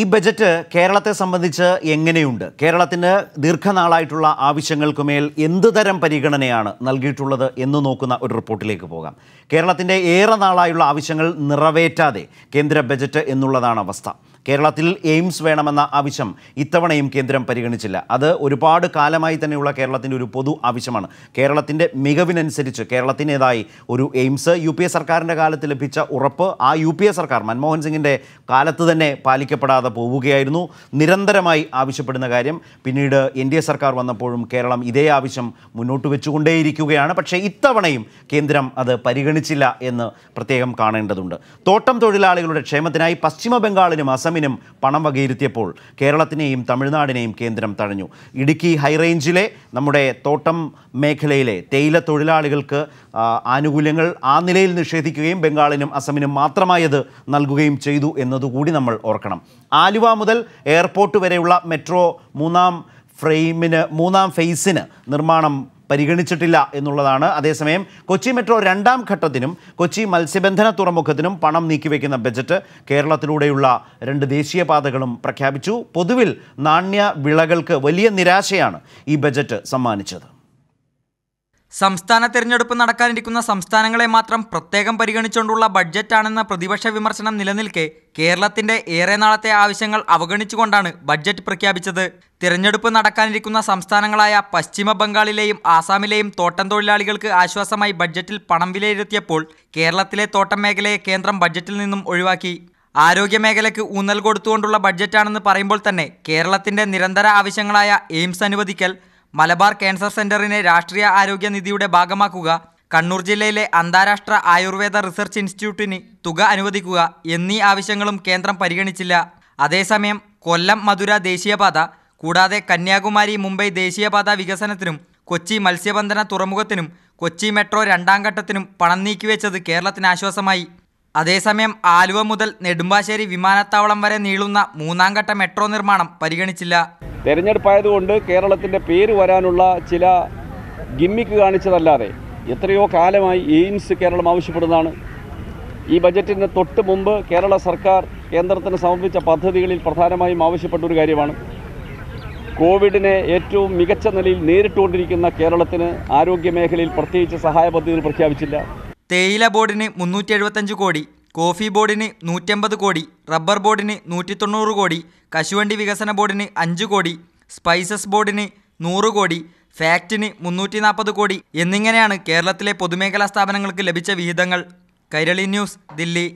ഈ ബജറ്റ് കേരളത്തെ സംബന്ധിച്ച് എങ്ങനെയുണ്ട് കേരളത്തിന് ദീർഘനാളായിട്ടുള്ള ആവശ്യങ്ങൾക്കുമേൽ എന്ത് തരം പരിഗണനയാണ് നൽകിയിട്ടുള്ളത് എന്ന് നോക്കുന്ന ഒരു റിപ്പോർട്ടിലേക്ക് പോകാം കേരളത്തിൻ്റെ ഏറെ നാളായുള്ള ആവശ്യങ്ങൾ നിറവേറ്റാതെ കേന്ദ്ര ബജറ്റ് എന്നുള്ളതാണ് അവസ്ഥ കേരളത്തിൽ എയിംസ് വേണമെന്ന ആവശ്യം ഇത്തവണയും കേന്ദ്രം പരിഗണിച്ചില്ല അത് ഒരുപാട് കാലമായി തന്നെയുള്ള കേരളത്തിൻ്റെ ഒരു പൊതു ആവശ്യമാണ് കേരളത്തിൻ്റെ മികവിനനുസരിച്ച് കേരളത്തിൻ്റെതായി ഒരു എയിംസ് യു പി എ സർക്കാരിൻ്റെ കാലത്ത് ലഭിച്ച ഉറപ്പ് ആ യു പി എ സർക്കാർ മൻമോഹൻ സിംഗിൻ്റെ കാലത്ത് തന്നെ പാലിക്കപ്പെടാതെ പോവുകയായിരുന്നു നിരന്തരമായി ആവശ്യപ്പെടുന്ന കാര്യം പിന്നീട് എൻ ഡി എ സർക്കാർ വന്നപ്പോഴും കേരളം ഇതേ ആവശ്യം മുന്നോട്ട് വെച്ചുകൊണ്ടേയിരിക്കുകയാണ് പക്ഷേ ഇത്തവണയും കേന്ദ്രം അത് പരിഗണിച്ചില്ല എന്ന് പ്രത്യേകം കാണേണ്ടതുണ്ട് തോട്ടം തൊഴിലാളികളുടെ ക്ഷേമത്തിനായി പശ്ചിമ ബംഗാളിനും അസമിനും പ്രീമിയം പണം വകയിരുത്തിയപ്പോൾ കേരളത്തിനെയും തമിഴ്നാടിനെയും കേന്ദ്രം തഴഞ്ഞു ഇടുക്കി ഹൈറേഞ്ചിലെ നമ്മുടെ തോട്ടം മേഖലയിലെ തേയില തൊഴിലാളികൾക്ക് ആനുകൂല്യങ്ങൾ ആ നിലയിൽ നിഷേധിക്കുകയും ബംഗാളിനും അസമിനും മാത്രമായത് നൽകുകയും ചെയ്തു എന്നതുകൂടി നമ്മൾ ഓർക്കണം ആലുവ മുതൽ എയർപോർട്ട് വരെയുള്ള മെട്രോ മൂന്നാം ഫ്രെയിമിന് മൂന്നാം ഫേസിന് നിർമ്മാണം പരിഗണിച്ചിട്ടില്ല എന്നുള്ളതാണ് അതേസമയം കൊച്ചി മെട്രോ രണ്ടാം ഘട്ടത്തിനും കൊച്ചി മത്സ്യബന്ധന തുറമുഖത്തിനും പണം നീക്കിവെക്കുന്ന ബജറ്റ് കേരളത്തിലൂടെയുള്ള രണ്ട് ദേശീയപാതകളും പ്രഖ്യാപിച്ചു പൊതുവിൽ നാണ്യ വിളകൾക്ക് വലിയ നിരാശയാണ് ഈ ബജറ്റ് സമ്മാനിച്ചത് സംസ്ഥാന തെരഞ്ഞെടുപ്പ് നടക്കാനിരിക്കുന്ന സംസ്ഥാനങ്ങളെ മാത്രം പ്രത്യേകം പരിഗണിച്ചുകൊണ്ടുള്ള ബഡ്ജറ്റാണെന്ന പ്രതിപക്ഷ വിമർശനം നിലനിൽക്കെ കേരളത്തിന്റെ ഏറെ നാളത്തെ ആവശ്യങ്ങൾ അവഗണിച്ചുകൊണ്ടാണ് ബഡ്ജറ്റ് പ്രഖ്യാപിച്ചത് തിരഞ്ഞെടുപ്പ് നടക്കാനിരിക്കുന്ന സംസ്ഥാനങ്ങളായ പശ്ചിമ ബംഗാളിലെയും ആസാമിലെയും തോട്ടം തൊഴിലാളികൾക്ക് ആശ്വാസമായി ബഡ്ജറ്റിൽ പണം വിലയിരുത്തിയപ്പോൾ കേരളത്തിലെ തോട്ടം മേഖലയെ കേന്ദ്രം ബഡ്ജറ്റിൽ നിന്നും ഒഴിവാക്കി ആരോഗ്യ മേഖലയ്ക്ക് ഊന്നൽ കൊടുത്തുകൊണ്ടുള്ള ബഡ്ജറ്റാണെന്ന് പറയുമ്പോൾ തന്നെ കേരളത്തിന്റെ നിരന്തര ആവശ്യങ്ങളായ എയിംസ് അനുവദിക്കൽ മലബാർ ക്യാൻസർ സെന്ററിനെ രാഷ്ട്രീയ ആരോഗ്യ നിധിയുടെ ഭാഗമാക്കുക കണ്ണൂർ ജില്ലയിലെ അന്താരാഷ്ട്ര ആയുർവേദ റിസർച്ച് ഇൻസ്റ്റിറ്റ്യൂട്ടിന് തുക അനുവദിക്കുക എന്നീ ആവശ്യങ്ങളും കേന്ദ്രം പരിഗണിച്ചില്ല അതേസമയം കൊല്ലം മധുര ദേശീയപാത കൂടാതെ കന്യാകുമാരി മുംബൈ ദേശീയപാത വികസനത്തിനും കൊച്ചി മത്സ്യബന്ധന തുറമുഖത്തിനും കൊച്ചി മെട്രോ രണ്ടാം ഘട്ടത്തിനും പണം നീക്കിവെച്ചത് കേരളത്തിന് ആശ്വാസമായി അതേസമയം ആലുവ മുതൽ നെടുമ്പാശ്ശേരി വിമാനത്താവളം വരെ നീളുന്ന മൂന്നാം ഘട്ട മെട്രോ നിർമ്മാണം പരിഗണിച്ചില്ല തെരഞ്ഞെടുപ്പായതുകൊണ്ട് കേരളത്തിൻ്റെ പേര് വരാനുള്ള ചില ഗിമ്മിക്ക് കാണിച്ചതല്ലാതെ എത്രയോ കാലമായി എയിംസ് കേരളം ആവശ്യപ്പെടുന്നതാണ് ഈ ബജറ്റിന് തൊട്ട് മുമ്പ് കേരള സർക്കാർ കേന്ദ്രത്തിന് സമർപ്പിച്ച പദ്ധതികളിൽ പ്രധാനമായും ആവശ്യപ്പെട്ടൊരു കാര്യമാണ് കോവിഡിനെ ഏറ്റവും മികച്ച നിലയിൽ നേരിട്ടുകൊണ്ടിരിക്കുന്ന കേരളത്തിന് ആരോഗ്യ മേഖലയിൽ പ്രത്യേകിച്ച് സഹായ പദ്ധതികൾ പ്രഖ്യാപിച്ചില്ല തേയില ബോർഡിന് മുന്നൂറ്റി കോടി കോഫി ബോർഡിന് നൂറ്റമ്പത് കോടി റബ്ബർ ബോർഡിന് തൊണ്ണൂറ് കോടി കശുവണ്ടി വികസന ബോർഡിന് അഞ്ച് കോടി സ്പൈസസ് ബോർഡിന് നൂറ് കോടി ഫാക്റ്റിന് മുന്നൂറ്റി നാൽപ്പത് കോടി എന്നിങ്ങനെയാണ് കേരളത്തിലെ പൊതുമേഖലാ സ്ഥാപനങ്ങൾക്ക് ലഭിച്ച വിഹിതങ്ങൾ കൈരളി ന്യൂസ് ദില്ലി